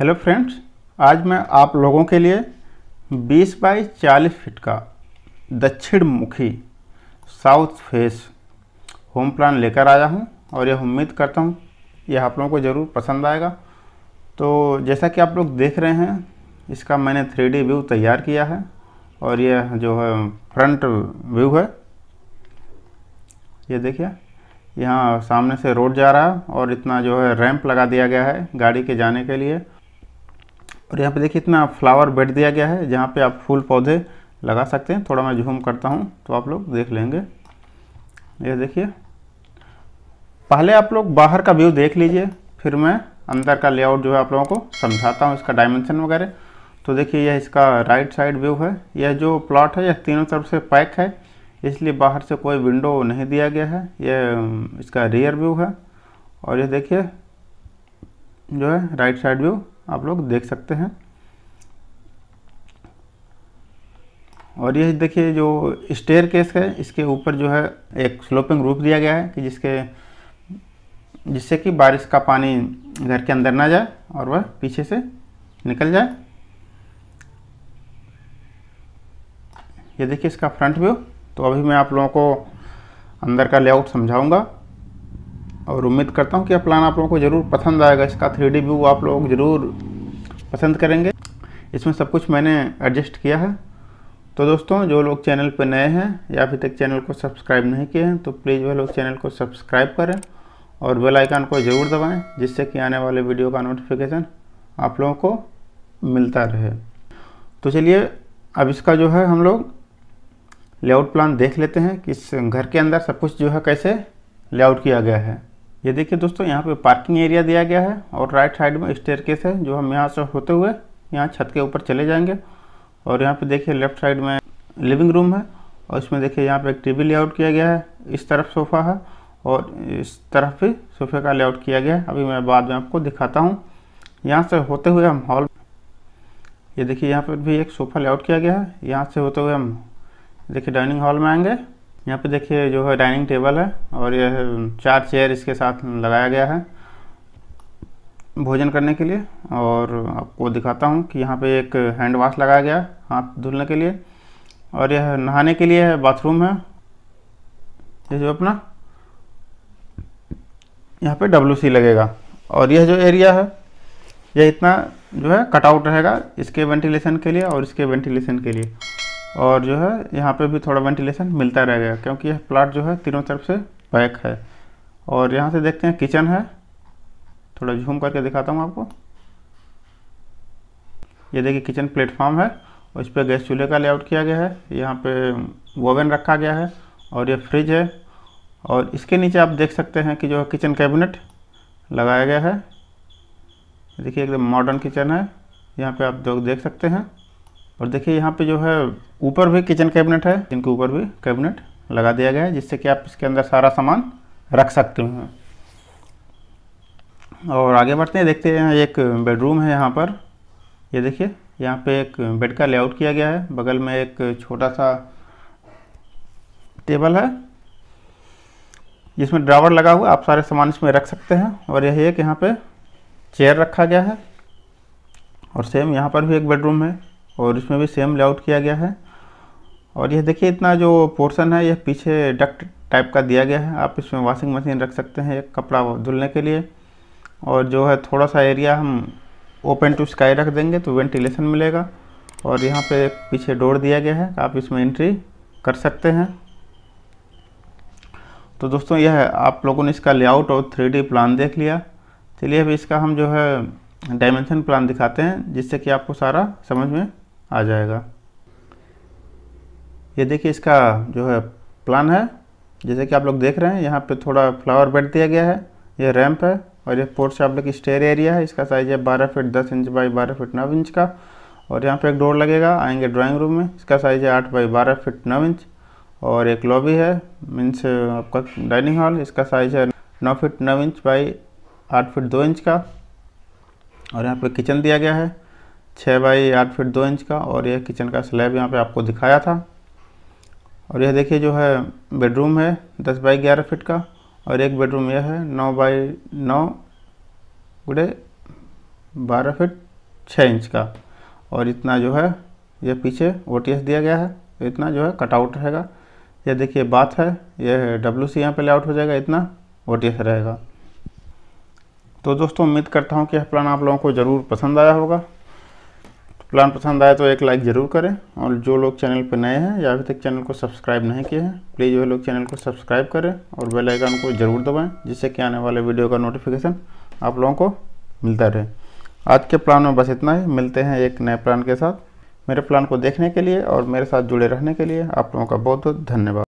hello friends आज मैं आप लोगों के लिए 20 बाई 40 फीट का दक्षिण मुखी साउथ फेस होम प्लान लेकर आया हूं और यह उम्मीद करता हूं यह आप लोगों को ज़रूर पसंद आएगा तो जैसा कि आप लोग देख रहे हैं इसका मैंने थ्री डी व्यू तैयार किया है और यह जो है फ्रंट व्यू है ये देखिए यहाँ सामने से रोड जा रहा है और इतना जो है रैंप लगा दिया गया है गाड़ी के जाने के लिए और यहाँ पे देखिए इतना फ्लावर बेड दिया गया है जहाँ पे आप फूल पौधे लगा सकते हैं थोड़ा मैं झूम करता हूँ तो आप लोग देख लेंगे ये देखिए पहले आप लोग बाहर का व्यू देख लीजिए फिर मैं अंदर का लेआउट जो है आप लोगों को समझाता हूँ इसका डायमेंशन वगैरह तो देखिए यह इसका राइट साइड व्यू है यह जो प्लॉट है यह तीनों तरफ से पैक है इसलिए बाहर से कोई विंडो नहीं दिया गया है यह इसका रियर व्यू है और यह देखिए जो है राइट साइड व्यू आप लोग देख सकते हैं और ये देखिए जो स्टेयर केस है इसके ऊपर जो है एक स्लोपिंग रूफ दिया गया है कि जिसके जिससे कि बारिश का पानी घर के अंदर ना जाए और वह पीछे से निकल जाए ये देखिए इसका फ्रंट व्यू तो अभी मैं आप लोगों को अंदर का लेआउट समझाऊंगा और उम्मीद करता हूँ कि यह प्लान आप लोगों को ज़रूर पसंद आएगा इसका थ्री डी व्यू आप लोग ज़रूर पसंद करेंगे इसमें सब कुछ मैंने एडजस्ट किया है तो दोस्तों जो लोग चैनल पर नए हैं या अभी तक चैनल को सब्सक्राइब नहीं किए हैं तो प्लीज़ वह लोग चैनल को सब्सक्राइब करें और बेल आइकन को ज़रूर दबाएं जिससे कि आने वाले वीडियो का नोटिफिकेशन आप लोगों को मिलता रहे तो चलिए अब इसका जो है हम लोग लेआउट प्लान देख लेते हैं कि इस घर के अंदर सब कुछ जो है कैसे लेआउट किया गया है ये देखिए दोस्तों यहाँ पे पार्किंग एरिया दिया गया है और राइट साइड में स्टेयरकेस है जो हम यहाँ से होते हुए यहाँ छत के ऊपर चले जाएंगे और यहाँ पे देखिए लेफ्ट साइड में लिविंग रूम है और इसमें देखिए यहाँ पे एक टीवी लेआउट किया गया है इस तरफ सोफ़ा है और इस तरफ भी सोफे का लेआउट किया गया है अभी मैं बाद में आपको दिखाता हूँ यहाँ से होते हुए हम हॉल ये देखिए यहाँ पर भी एक सोफ़ा लेआउट किया गया है यहाँ से होते हुए हम देखिए डाइनिंग हॉल में आएंगे यहाँ पे देखिए जो है डाइनिंग टेबल है और यह चार चेयर इसके साथ लगाया गया है भोजन करने के लिए और आपको दिखाता हूँ कि यहाँ पे एक हैंड वाश लगाया गया हाथ धुलने के लिए और यह नहाने के लिए बाथरूम है ये जो अपना यहाँ पे डब्ल्यू सी लगेगा और यह जो एरिया है यह इतना जो है कटआउट रहेगा इसके वेंटिलेशन के लिए और इसके वेंटिलेशन के लिए और जो है यहाँ पे भी थोड़ा वेंटिलेशन मिलता रह गया क्योंकि यह प्लाट जो है तीनों तरफ से पैक है और यहाँ से देखते हैं किचन है थोड़ा झूम करके दिखाता हूँ आपको ये देखिए किचन प्लेटफॉर्म है इस पर गैस चूल्हे का लेआउट किया गया है यहाँ पे वोवन रखा गया है और ये फ्रिज है और इसके नीचे आप देख सकते हैं कि जो है किचन कैबिनेट लगाया गया है देखिए एकदम मॉडर्न किचन है यहाँ पे आप देख सकते हैं और देखिए यहाँ पे जो है ऊपर भी किचन कैबिनेट है जिनके ऊपर भी कैबिनेट लगा दिया गया है जिससे कि आप इसके अंदर सारा सामान रख सकते हैं और आगे बढ़ते हैं देखते हैं एक बेडरूम है यहाँ पर ये यह देखिए यहाँ पे एक बेड का लेआउट किया गया है बगल में एक छोटा सा टेबल है जिसमें ड्रावर लगा हुआ आप सारे सामान इसमें रख सकते हैं और यही एक यहाँ पे चेयर रखा गया है और सेम यहाँ पर भी एक बेडरूम है और इसमें भी सेम लेआउट किया गया है और यह देखिए इतना जो पोर्शन है यह पीछे डक्ट टाइप का दिया गया है आप इसमें वॉशिंग मशीन रख सकते हैं कपड़ा धुलने के लिए और जो है थोड़ा सा एरिया हम ओपन टू स्काई रख देंगे तो वेंटिलेशन मिलेगा और यहाँ पे पीछे डोर दिया गया है आप इसमें एंट्री कर सकते हैं तो दोस्तों यह आप लोगों ने इसका लेआउट और थ्री प्लान देख लिया चलिए अब इसका हम जो है डायमेंशन प्लान दिखाते हैं जिससे कि आपको सारा समझ में आ जाएगा ये देखिए इसका जो है प्लान है जैसे कि आप लोग देख रहे हैं यहाँ पे थोड़ा फ्लावर बेड दिया गया है ये रैंप है और ये पोर्ट से आप लोग स्टेयर एरिया है इसका साइज़ है बारह फीट दस इंच बाई बारह फीट नौ इंच का और यहाँ पे एक डोर लगेगा आएंगे ड्राइंग रूम में इसका साइज़ है आठ बाई बारह फीट नौ इंच और एक लॉबी है मीन्स आपका डाइनिंग हॉल इसका साइज़ है नौ फिट नौ इंच बाई आठ फिट दो इंच का और यहाँ पर किचन दिया गया है छः बाई आठ फीट दो इंच का और यह किचन का स्लैब यहाँ पे आपको दिखाया था और यह देखिए जो है बेडरूम है दस बाई ग्यारह फिट का और एक बेडरूम यह है नौ बाई नौ गुड़े बारह फिट छः इंच का और इतना जो है यह पीछे ओ दिया गया है तो इतना जो है कटआउट रहेगा यह देखिए बात है यह डब्ल्यू सी यहाँ पर लेआउट हो जाएगा इतना ओ रहेगा तो दोस्तों उम्मीद करता हूँ कि यह प्लान आप लोगों को ज़रूर पसंद आया होगा प्लान पसंद आए तो एक लाइक ज़रूर करें और जो लोग चैनल पर नए हैं या अभी तक चैनल को सब्सक्राइब नहीं किए हैं प्लीज़ वह लोग चैनल को सब्सक्राइब करें और बेल आइकन को ज़रूर दबाएं जिससे कि आने वाले वीडियो का नोटिफिकेशन आप लोगों को मिलता रहे आज के प्लान में बस इतना ही मिलते हैं एक नए प्लान के साथ मेरे प्लान को देखने के लिए और मेरे साथ जुड़े रहने के लिए आप लोगों का बहुत बहुत धन्यवाद